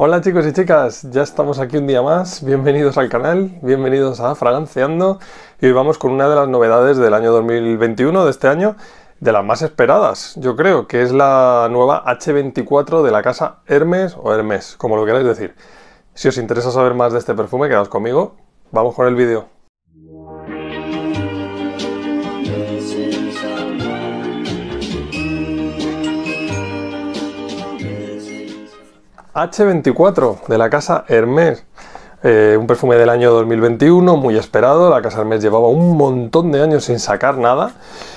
Hola chicos y chicas, ya estamos aquí un día más, bienvenidos al canal, bienvenidos a Fraganceando y hoy vamos con una de las novedades del año 2021, de este año, de las más esperadas, yo creo, que es la nueva H24 de la casa Hermes o Hermes, como lo queráis decir. Si os interesa saber más de este perfume, quedaos conmigo, vamos con el vídeo. H24 de la casa Hermes. Eh, un perfume del año 2021, muy esperado. La Casa Hermes llevaba un montón de años sin sacar nada.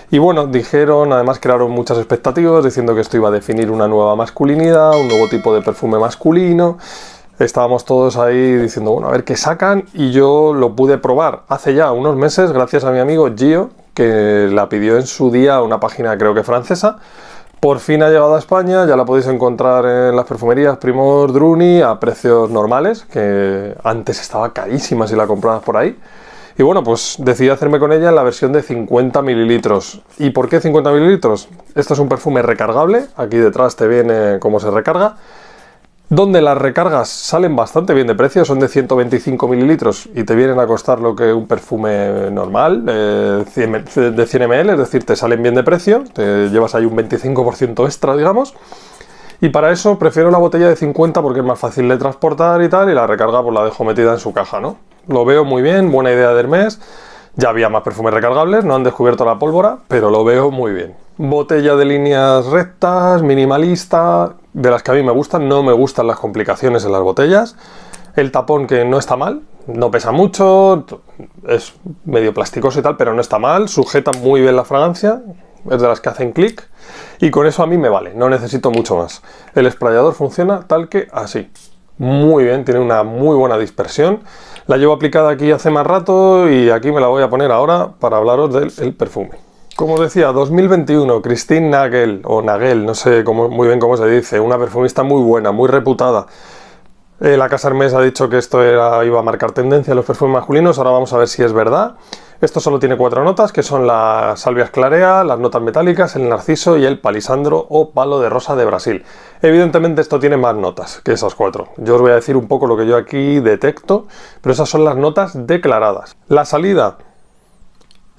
Y bueno, dijeron, además crearon muchas expectativas diciendo que esto iba a definir una nueva masculinidad, un nuevo tipo de perfume masculino. Estábamos todos ahí diciendo, bueno, a ver qué sacan. Y yo lo pude probar hace ya unos meses, gracias a mi amigo Gio, que la pidió en su día a una página, creo que francesa. Por fin ha llegado a España, ya la podéis encontrar en las perfumerías Primor Druni a precios normales, que antes estaba carísima si la comprabas por ahí. Y bueno, pues decidí hacerme con ella en la versión de 50 mililitros. ¿Y por qué 50 mililitros? Esto es un perfume recargable, aquí detrás te viene cómo se recarga donde las recargas salen bastante bien de precio, son de 125 mililitros y te vienen a costar lo que un perfume normal eh, de 100 ml, es decir, te salen bien de precio, te llevas ahí un 25% extra, digamos. Y para eso prefiero la botella de 50 porque es más fácil de transportar y tal, y la recarga pues la dejo metida en su caja, ¿no? Lo veo muy bien, buena idea del mes. Ya había más perfumes recargables, no han descubierto la pólvora, pero lo veo muy bien. Botella de líneas rectas, minimalista, de las que a mí me gustan, no me gustan las complicaciones en las botellas. El tapón que no está mal, no pesa mucho, es medio plasticoso y tal, pero no está mal, sujeta muy bien la fragancia, es de las que hacen clic y con eso a mí me vale, no necesito mucho más. El esprayador funciona tal que así. Muy bien, tiene una muy buena dispersión. La llevo aplicada aquí hace más rato y aquí me la voy a poner ahora para hablaros del perfume. Como decía, 2021, Christine Nagel, o Nagel, no sé cómo, muy bien cómo se dice, una perfumista muy buena, muy reputada. Eh, la Casa Hermes ha dicho que esto iba a marcar tendencia a los perfumes masculinos, ahora vamos a ver si es verdad. Esto solo tiene cuatro notas, que son la salvia clarea, las notas metálicas, el narciso y el palisandro o palo de rosa de Brasil. Evidentemente esto tiene más notas que esas cuatro. Yo os voy a decir un poco lo que yo aquí detecto, pero esas son las notas declaradas. La salida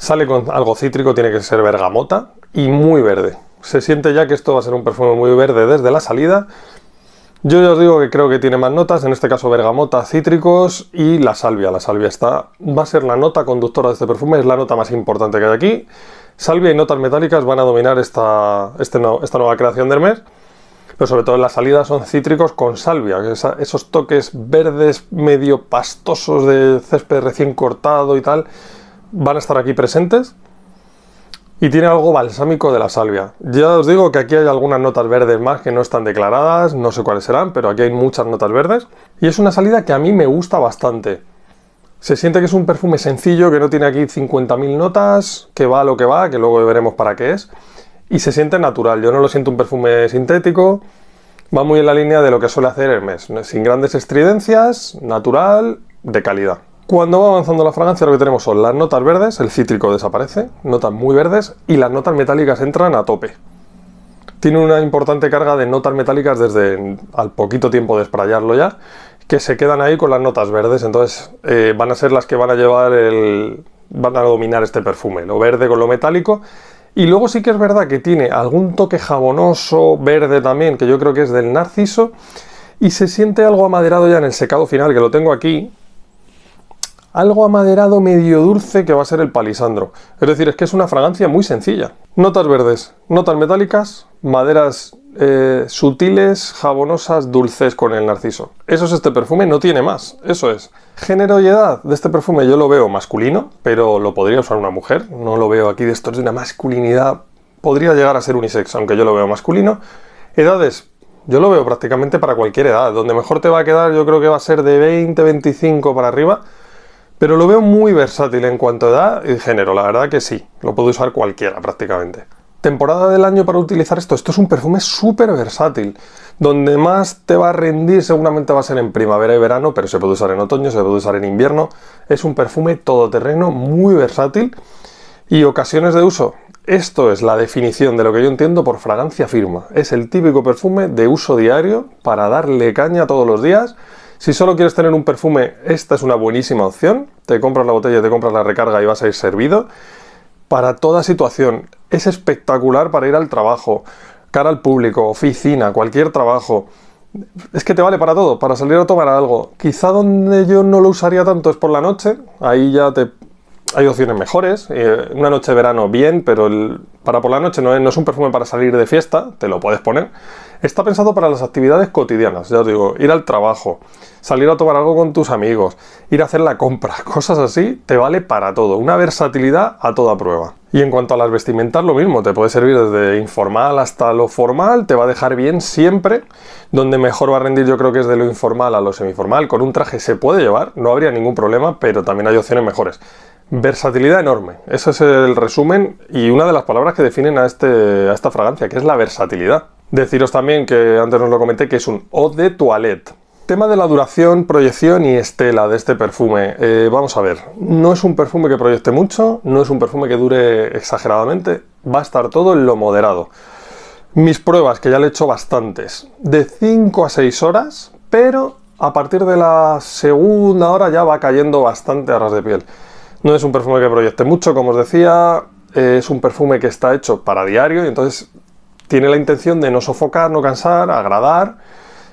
Sale con algo cítrico, tiene que ser bergamota y muy verde. Se siente ya que esto va a ser un perfume muy verde desde la salida. Yo ya os digo que creo que tiene más notas, en este caso bergamota, cítricos y la salvia. La salvia está, va a ser la nota conductora de este perfume, es la nota más importante que hay aquí. Salvia y notas metálicas van a dominar esta, este esta nueva creación de Hermes, pero sobre todo en la salida son cítricos con salvia, esos toques verdes medio pastosos de césped recién cortado y tal, van a estar aquí presentes y tiene algo balsámico de la salvia. Ya os digo que aquí hay algunas notas verdes más que no están declaradas, no sé cuáles serán, pero aquí hay muchas notas verdes. Y es una salida que a mí me gusta bastante. Se siente que es un perfume sencillo, que no tiene aquí 50.000 notas, que va a lo que va, que luego veremos para qué es. Y se siente natural, yo no lo siento un perfume sintético. Va muy en la línea de lo que suele hacer Hermes, sin grandes estridencias, natural, de calidad. Cuando va avanzando la fragancia lo que tenemos son las notas verdes, el cítrico desaparece, notas muy verdes y las notas metálicas entran a tope. Tiene una importante carga de notas metálicas desde mm, al poquito tiempo de esprayarlo ya, que se quedan ahí con las notas verdes, entonces eh, van a ser las que van a llevar el... van a dominar este perfume, lo verde con lo metálico. Y luego sí que es verdad que tiene algún toque jabonoso, verde también, que yo creo que es del narciso, y se siente algo amaderado ya en el secado final, que lo tengo aquí, algo amaderado medio dulce que va a ser el palisandro. Es decir, es que es una fragancia muy sencilla. Notas verdes, notas metálicas, maderas eh, sutiles, jabonosas, dulces con el narciso. Eso es este perfume, no tiene más, eso es. Género y edad de este perfume yo lo veo masculino, pero lo podría usar una mujer, no lo veo aquí de esto, de una masculinidad, podría llegar a ser unisex, aunque yo lo veo masculino. Edades, yo lo veo prácticamente para cualquier edad, donde mejor te va a quedar yo creo que va a ser de 20, 25 para arriba, pero lo veo muy versátil en cuanto a edad y género, la verdad que sí, lo puedo usar cualquiera prácticamente. Temporada del año para utilizar esto, esto es un perfume súper versátil. Donde más te va a rendir seguramente va a ser en primavera y verano, pero se puede usar en otoño, se puede usar en invierno. Es un perfume todoterreno, muy versátil y ocasiones de uso. Esto es la definición de lo que yo entiendo por fragancia firma. Es el típico perfume de uso diario para darle caña todos los días si solo quieres tener un perfume, esta es una buenísima opción. Te compras la botella, te compras la recarga y vas a ir servido. Para toda situación, es espectacular para ir al trabajo, cara al público, oficina, cualquier trabajo. Es que te vale para todo, para salir a tomar algo. Quizá donde yo no lo usaría tanto es por la noche, ahí ya te... Hay opciones mejores, eh, una noche de verano bien, pero el, para por la noche, no es, es, un perfume para salir de fiesta, te lo puedes poner. Está pensado para las actividades cotidianas, ya os digo, ir al trabajo, salir a tomar algo con tus amigos, ir a hacer la compra, cosas así, te vale para todo, una versatilidad a toda prueba. Y en cuanto a las vestimentas, lo mismo, te puede servir desde informal hasta lo formal, te va a dejar bien siempre, donde mejor va a rendir yo creo que es de lo informal a lo semiformal, con un traje se puede llevar, no habría ningún problema, pero también hay opciones mejores. Versatilidad enorme. Ese es el resumen y una de las palabras que definen este, a, esta fragancia, que es la versatilidad. Deciros también que antes os lo comenté que es un eau de toilette. Tema de la duración, proyección y estela de este perfume. Eh, vamos a ver, no es un perfume que proyecte mucho, no es un perfume que dure exageradamente, va a estar todo en lo moderado. Mis pruebas, que ya le he hecho bastantes, de 5 a 6 horas, pero a partir de la segunda hora ya va cayendo bastante a ras de piel. No es un perfume que proyecte mucho, como os decía, es un perfume que está hecho para diario y entonces tiene la intención de no sofocar, no cansar, agradar,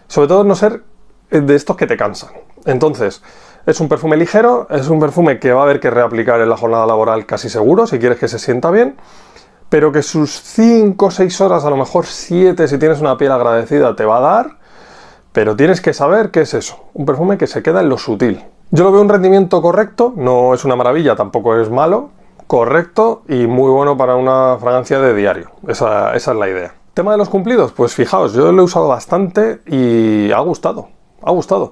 sobre todo no ser de estos que te cansan. Entonces, es un perfume ligero, es un perfume que va a haber que reaplicar en la jornada laboral casi seguro, si quieres que se sienta bien, pero que sus 5 o 6 horas, a lo mejor 7 si tienes una piel agradecida, te va a dar, pero tienes que saber qué es eso, un perfume que se queda en lo sutil, yo lo veo un rendimiento correcto, no es una maravilla, tampoco es malo, correcto y muy bueno para una fragancia de diario. Esa, es la idea. Tema de los cumplidos, pues fijaos, yo lo he usado bastante y ha gustado, ha gustado.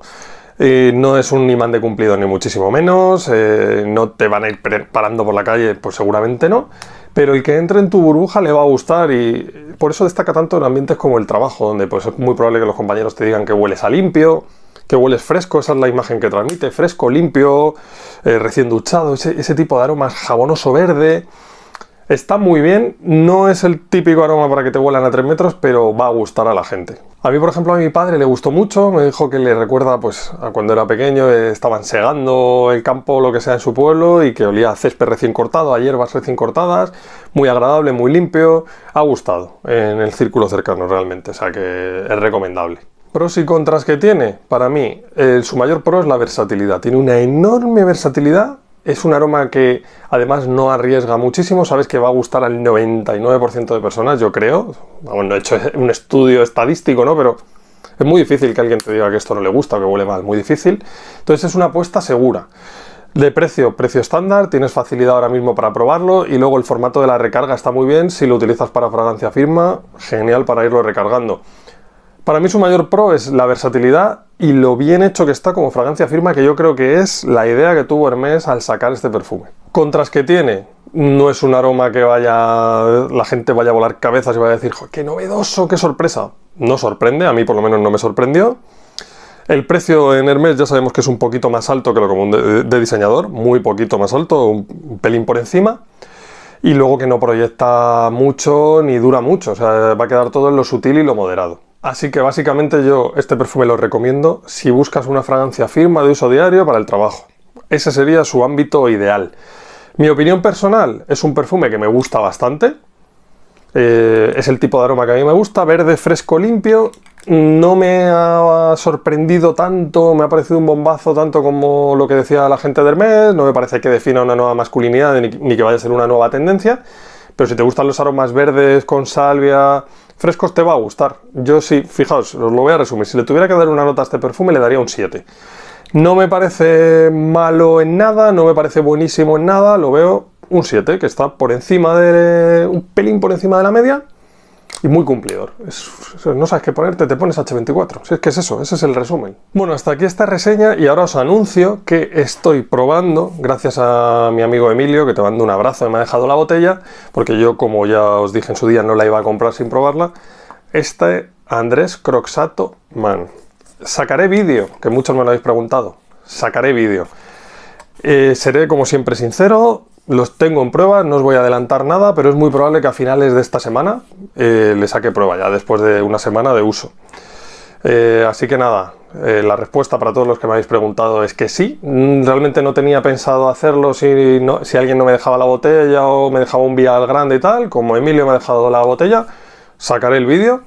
Eh, no es un imán de cumplido ni muchísimo menos, eh, no te van a ir parando por la calle, pues seguramente no, pero el que entre en tu burbuja le va a gustar y por eso destaca tanto en ambientes como el trabajo, donde pues es muy probable que los compañeros te digan que hueles a limpio, que hueles fresco, esa es la imagen que transmite, fresco, limpio, eh, recién duchado, ese, tipo de aromas, jabonoso verde. Está muy bien, no es el típico aroma para que te vuelan a 3 metros, pero va a gustar a la gente. A mí, por ejemplo, a mi padre le gustó mucho, me dijo que le recuerda pues, a cuando era pequeño, eh, estaban segando el campo o lo que sea en su pueblo y que olía a césped recién cortado, a hierbas recién cortadas, muy agradable, muy limpio, ha gustado en el círculo cercano realmente, o sea que es recomendable pros y contras que tiene, para mí, su mayor pro es la versatilidad. Tiene una enorme versatilidad. Es un aroma que además no arriesga muchísimo, sabes que va a gustar al 99% de personas, yo creo. Vamos, no he hecho un estudio estadístico, ¿no? Pero es muy difícil que alguien te diga que esto no le gusta o que huele mal, muy difícil. Entonces es una apuesta segura. De precio, precio estándar, tienes facilidad ahora mismo para probarlo y luego el formato de la recarga está muy bien, si lo utilizas para fragancia firma, genial para irlo recargando. Para mí su mayor pro es la versatilidad y lo bien hecho que está como fragancia firma, que yo creo que es la idea que tuvo Hermes al sacar este perfume. Contras que tiene, no es un aroma que vaya la gente vaya a volar cabezas y vaya a decir, qué novedoso, qué sorpresa. No sorprende, a mí por lo menos no me sorprendió. El precio en Hermes ya sabemos que es un poquito más alto que lo común de, de diseñador, muy poquito más alto, un pelín por encima y luego que no proyecta mucho ni dura mucho, o sea, va a quedar todo en lo sutil y lo moderado. Así que básicamente yo este perfume lo recomiendo si buscas una fragancia firma de uso diario para el trabajo. Ese sería su ámbito ideal. Mi opinión personal es un perfume que me gusta bastante. Eh, es el tipo de aroma que a mí me gusta, verde fresco limpio. No me ha sorprendido tanto, me ha parecido un bombazo tanto como lo que decía la gente del mes. No me parece que defina una nueva masculinidad ni que vaya a ser una nueva tendencia. Pero si te gustan los aromas verdes con salvia, frescos, te va a gustar. Yo sí, fijaos, os lo voy a resumir. Si le tuviera que dar una nota a este perfume, le daría un 7. No me parece malo en nada, no me parece buenísimo en nada, lo veo un 7, que está por encima de. un pelín por encima de la media y muy cumplidor. no sabes qué ponerte, te pones H24. Si es que es eso, ese es el resumen. Bueno, hasta aquí esta reseña y ahora os anuncio que estoy probando, gracias a mi amigo Emilio, que te mando un abrazo y me ha dejado la botella, porque yo, como ya os dije en su día, no la iba a comprar sin probarla, este Andrés Croxato Man. Sacaré vídeo, que muchos me lo habéis preguntado. Sacaré vídeo. Eh, seré como siempre sincero, los tengo en prueba, no os voy a adelantar nada, pero es muy probable que a finales de esta semana eh, le saque prueba ya, después de una semana de uso. Eh, así que nada, eh, la respuesta para todos los que me habéis preguntado es que sí. Mm, realmente no tenía pensado hacerlo si, si alguien no me dejaba la botella o me dejaba un vial grande y tal. Como Emilio me ha dejado la botella, sacaré el vídeo.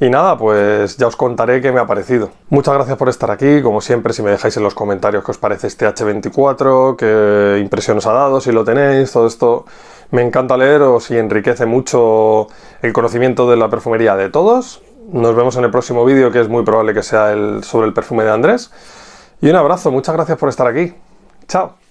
Y nada, pues ya os contaré qué me ha parecido. Muchas gracias por estar aquí, como siempre si me dejáis en los comentarios qué os parece este H24, qué impresión os ha dado, si lo tenéis, todo esto me encanta leeros y enriquece mucho el conocimiento de la perfumería de todos. Nos vemos en el próximo vídeo que es muy probable que sea el sobre el perfume de Andrés. Y un abrazo, muchas gracias por estar aquí. Chao.